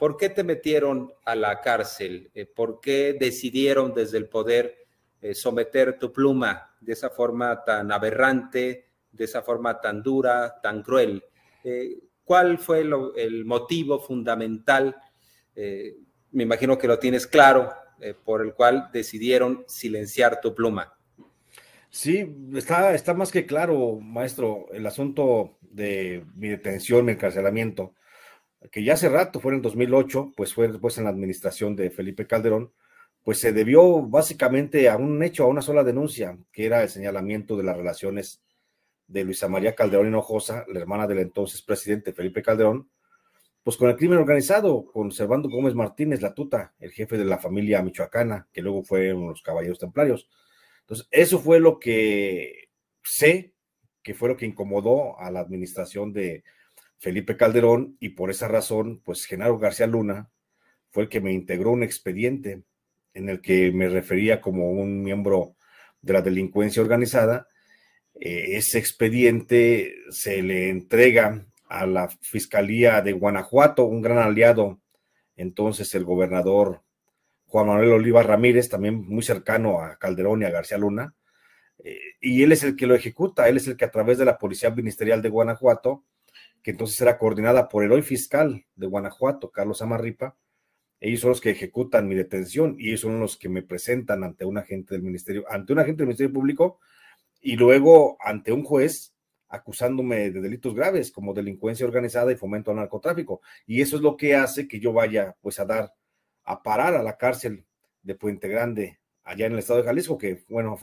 ¿Por qué te metieron a la cárcel? Eh, ¿Por qué decidieron desde el poder eh, someter tu pluma de esa forma tan aberrante, de esa forma tan dura, tan cruel? Eh, ¿Cuál fue el motivo fundamental? me imagino que lo tienes claro, por el cual decidieron silenciar tu pluma. Sí, está, está más que claro, maestro, el asunto de mi detención, mi encarcelamiento que ya hace rato, fue en 2008, pues fue después en la administración de Felipe Calderón, pues se debió básicamente a un hecho, a una sola denuncia, que era el señalamiento de las relaciones de Luisa María Calderón Hinojosa, la hermana del entonces presidente Felipe Calderón, pues con el crimen organizado, con Servando Gómez Martínez, la tuta, el jefe de la familia michoacana, que luego fue los caballeros templarios. Entonces, eso fue lo que sé que fue lo que incomodó a la administración de Felipe Calderón y por esa razón, pues Genaro García Luna fue el que me integró un expediente en el que me refería como un miembro de la delincuencia organizada. Eh, ese expediente se le entrega a la Fiscalía de Guanajuato, un gran aliado, entonces el gobernador Juan Manuel Oliva Ramírez, también muy cercano a Calderón y a García Luna, eh, y él es el que lo ejecuta, él es el que a través de la Policía Ministerial de Guanajuato que entonces era coordinada por el hoy fiscal de Guanajuato, Carlos Amarripa. Ellos son los que ejecutan mi detención y ellos son los que me presentan ante un agente del Ministerio, ante un agente del Ministerio Público y luego ante un juez acusándome de delitos graves como delincuencia organizada y fomento al narcotráfico. Y eso es lo que hace que yo vaya pues a dar, a parar a la cárcel de Puente Grande allá en el estado de Jalisco, que bueno,